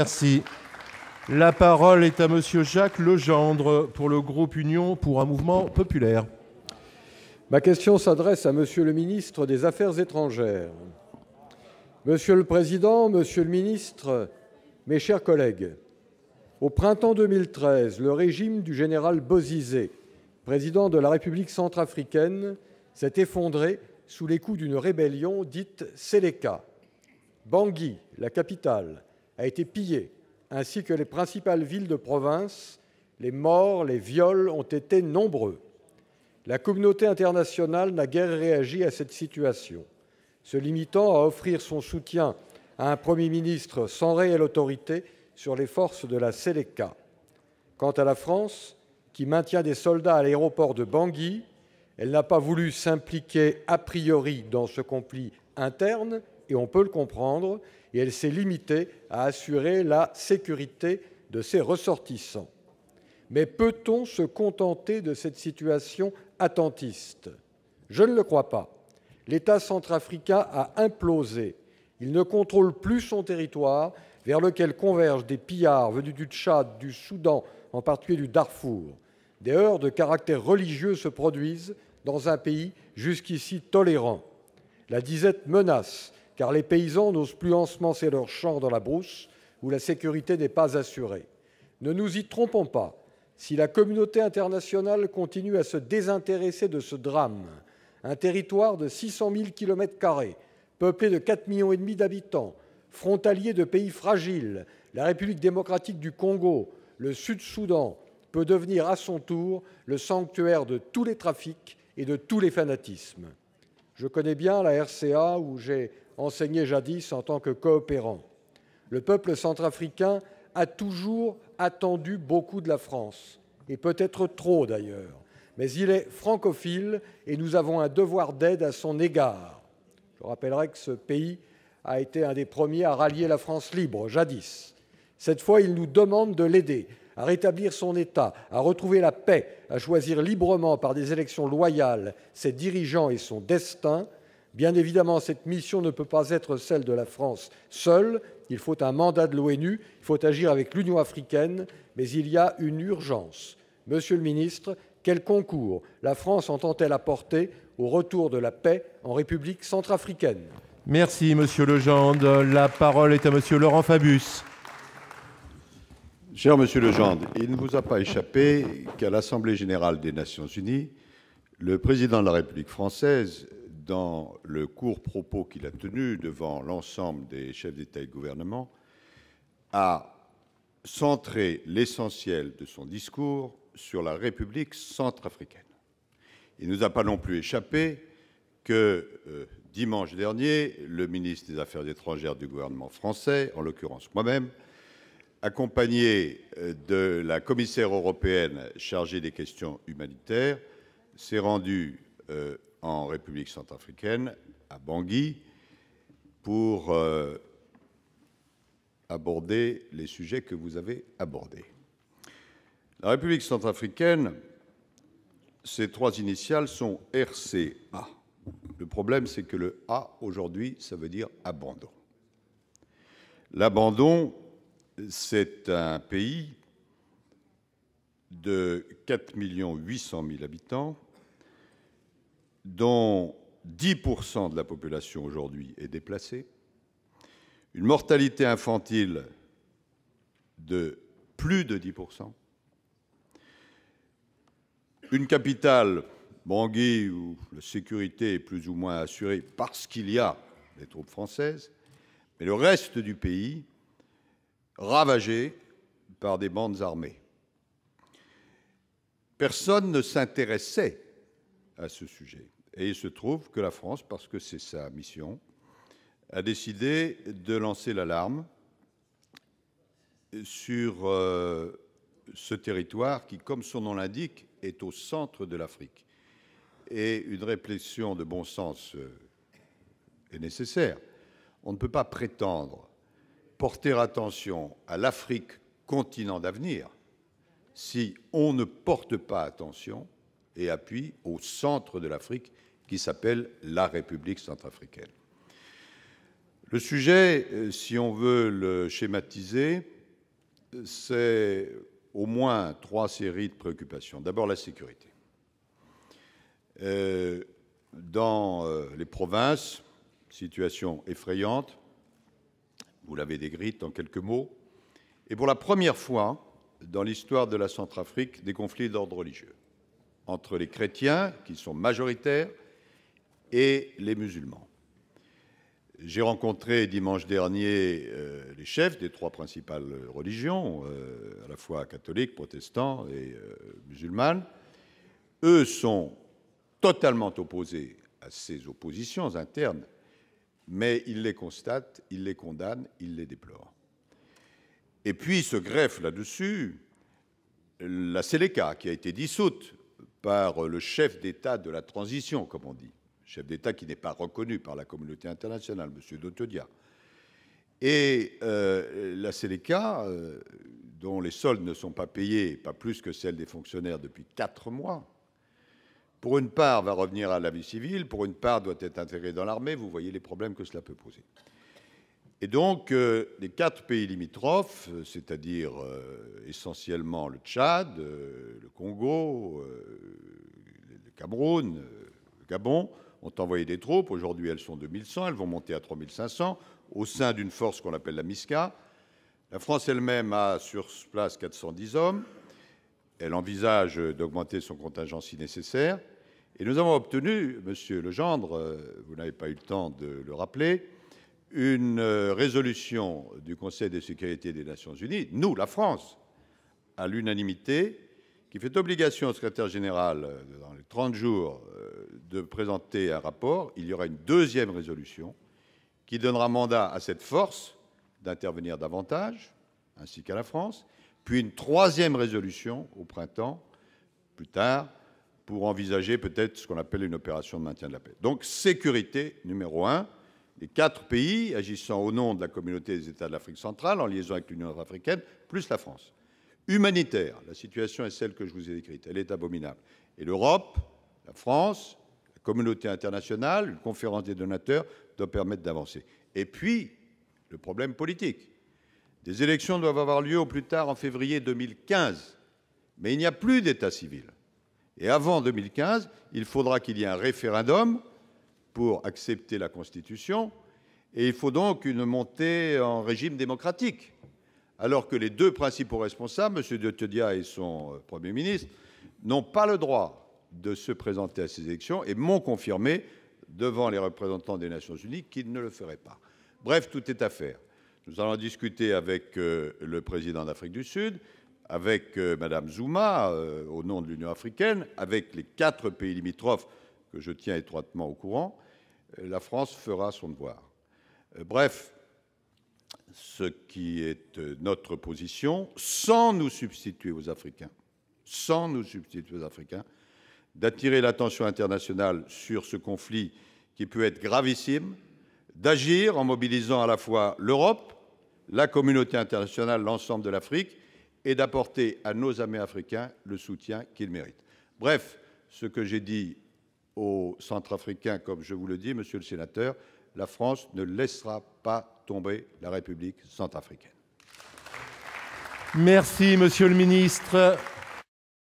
Merci. La parole est à Monsieur Jacques Legendre pour le groupe Union pour un mouvement populaire. Ma question s'adresse à Monsieur le ministre des Affaires étrangères. Monsieur le Président, Monsieur le ministre, mes chers collègues, au printemps 2013, le régime du général Bozizé, président de la République centrafricaine, s'est effondré sous les coups d'une rébellion dite Seleka. Bangui, la capitale, a été pillée, ainsi que les principales villes de province. Les morts, les viols ont été nombreux. La communauté internationale n'a guère réagi à cette situation, se limitant à offrir son soutien à un Premier ministre sans réelle autorité sur les forces de la Seleka. Quant à la France, qui maintient des soldats à l'aéroport de Bangui, elle n'a pas voulu s'impliquer a priori dans ce conflit interne, et on peut le comprendre, et elle s'est limitée à assurer la sécurité de ses ressortissants. Mais peut-on se contenter de cette situation attentiste Je ne le crois pas. L'État centrafricain a implosé. Il ne contrôle plus son territoire, vers lequel convergent des pillards venus du Tchad, du Soudan, en particulier du Darfour. Des heurts de caractère religieux se produisent dans un pays jusqu'ici tolérant. La disette menace car les paysans n'osent plus ensemencer leurs champs dans la brousse, où la sécurité n'est pas assurée. Ne nous y trompons pas, si la communauté internationale continue à se désintéresser de ce drame, un territoire de 600 000 km, peuplé de 4,5 millions d'habitants, frontalier de pays fragiles, la République démocratique du Congo, le Sud-Soudan, peut devenir à son tour le sanctuaire de tous les trafics et de tous les fanatismes. Je connais bien la RCA où j'ai enseigné jadis en tant que coopérant. Le peuple centrafricain a toujours attendu beaucoup de la France, et peut-être trop d'ailleurs. Mais il est francophile et nous avons un devoir d'aide à son égard. Je rappellerai que ce pays a été un des premiers à rallier la France libre, jadis. Cette fois, il nous demande de l'aider à rétablir son État, à retrouver la paix, à choisir librement par des élections loyales ses dirigeants et son destin. Bien évidemment, cette mission ne peut pas être celle de la France seule. Il faut un mandat de l'ONU, il faut agir avec l'Union africaine, mais il y a une urgence. Monsieur le ministre, quel concours la France entend-elle apporter au retour de la paix en République centrafricaine Merci, monsieur Legendre. La parole est à monsieur Laurent Fabius. Cher monsieur Legendre, il ne vous a pas échappé qu'à l'Assemblée générale des Nations unies, le Président de la République française, dans le court propos qu'il a tenu devant l'ensemble des chefs d'État et de gouvernement, a centré l'essentiel de son discours sur la République centrafricaine. Il ne nous a pas non plus échappé que euh, dimanche dernier, le ministre des Affaires étrangères du gouvernement français, en l'occurrence moi-même, accompagné euh, de la commissaire européenne chargée des questions humanitaires, s'est rendu euh, en République centrafricaine, à Bangui, pour euh, aborder les sujets que vous avez abordés. La République centrafricaine, ses trois initiales sont RCA. Le problème, c'est que le A, aujourd'hui, ça veut dire abandon. L'abandon c'est un pays de 4,8 millions habitants, dont 10 de la population aujourd'hui est déplacée, une mortalité infantile de plus de 10 une capitale, Bangui, où la sécurité est plus ou moins assurée parce qu'il y a des troupes françaises, mais le reste du pays Ravagé par des bandes armées. Personne ne s'intéressait à ce sujet. Et il se trouve que la France, parce que c'est sa mission, a décidé de lancer l'alarme sur euh, ce territoire qui, comme son nom l'indique, est au centre de l'Afrique. Et une réflexion de bon sens euh, est nécessaire. On ne peut pas prétendre porter attention à l'Afrique continent d'avenir si on ne porte pas attention et appui au centre de l'Afrique qui s'appelle la République centrafricaine. Le sujet, euh, si on veut le schématiser, c'est au moins trois séries de préoccupations. D'abord la sécurité. Euh, dans euh, les provinces, situation effrayante, vous l'avez décrite en quelques mots. Et pour la première fois dans l'histoire de la Centrafrique, des conflits d'ordre religieux entre les chrétiens, qui sont majoritaires, et les musulmans. J'ai rencontré dimanche dernier euh, les chefs des trois principales religions, euh, à la fois catholiques, protestants et musulmans. Euh, musulmanes. Eux sont totalement opposés à ces oppositions internes mais il les constate, il les condamne, il les déplore. Et puis ce greffe là-dessus la Séléka, qui a été dissoute par le chef d'État de la transition, comme on dit, chef d'État qui n'est pas reconnu par la communauté internationale, M. Dotodia. Et euh, la Séléka, euh, dont les soldes ne sont pas payés, pas plus que celles des fonctionnaires depuis quatre mois, pour une part, va revenir à la vie civile, pour une part, doit être intégré dans l'armée. Vous voyez les problèmes que cela peut poser. Et donc, euh, les quatre pays limitrophes, euh, c'est-à-dire euh, essentiellement le Tchad, le Congo, le Cameroun, le Gabon, ont envoyé des troupes. Aujourd'hui, elles sont 2100, elles vont monter à 3500 au sein d'une force qu'on appelle la MISCA. La France elle-même a sur place 410 hommes. Elle envisage d'augmenter son contingent si nécessaire. Et nous avons obtenu, Monsieur Legendre, euh, vous n'avez pas eu le temps de le rappeler, une euh, résolution du Conseil de sécurité des Nations Unies, nous, la France, à l'unanimité, qui fait obligation au secrétaire général, euh, dans les 30 jours, de présenter un rapport. Il y aura une deuxième résolution qui donnera mandat à cette force d'intervenir davantage, ainsi qu'à la France, puis une troisième résolution au printemps, plus tard, pour envisager peut-être ce qu'on appelle une opération de maintien de la paix. Donc sécurité numéro un, les quatre pays agissant au nom de la communauté des États de l'Afrique centrale en liaison avec l'Union africaine, plus la France. Humanitaire, la situation est celle que je vous ai décrite, elle est abominable. Et l'Europe, la France, la communauté internationale, une conférence des donateurs doit permettre d'avancer. Et puis, le problème politique. Des élections doivent avoir lieu au plus tard en février 2015, mais il n'y a plus d'état civil. Et avant 2015, il faudra qu'il y ait un référendum pour accepter la Constitution, et il faut donc une montée en régime démocratique. Alors que les deux principaux responsables, M. Tedia et son euh, Premier ministre, n'ont pas le droit de se présenter à ces élections et m'ont confirmé devant les représentants des Nations Unies qu'ils ne le feraient pas. Bref, tout est à faire. Nous allons discuter avec euh, le président d'Afrique du Sud, avec euh, Mme Zuma, euh, au nom de l'Union africaine, avec les quatre pays limitrophes que je tiens étroitement au courant. La France fera son devoir. Bref, ce qui est notre position, sans nous substituer aux Africains, sans nous substituer aux Africains, d'attirer l'attention internationale sur ce conflit qui peut être gravissime, d'agir en mobilisant à la fois l'Europe, la communauté internationale, l'ensemble de l'Afrique, et d'apporter à nos amis africains le soutien qu'ils méritent. Bref, ce que j'ai dit aux Centrafricains, comme je vous le dis, monsieur le sénateur, la France ne laissera pas tomber la République centrafricaine. Merci, monsieur le ministre.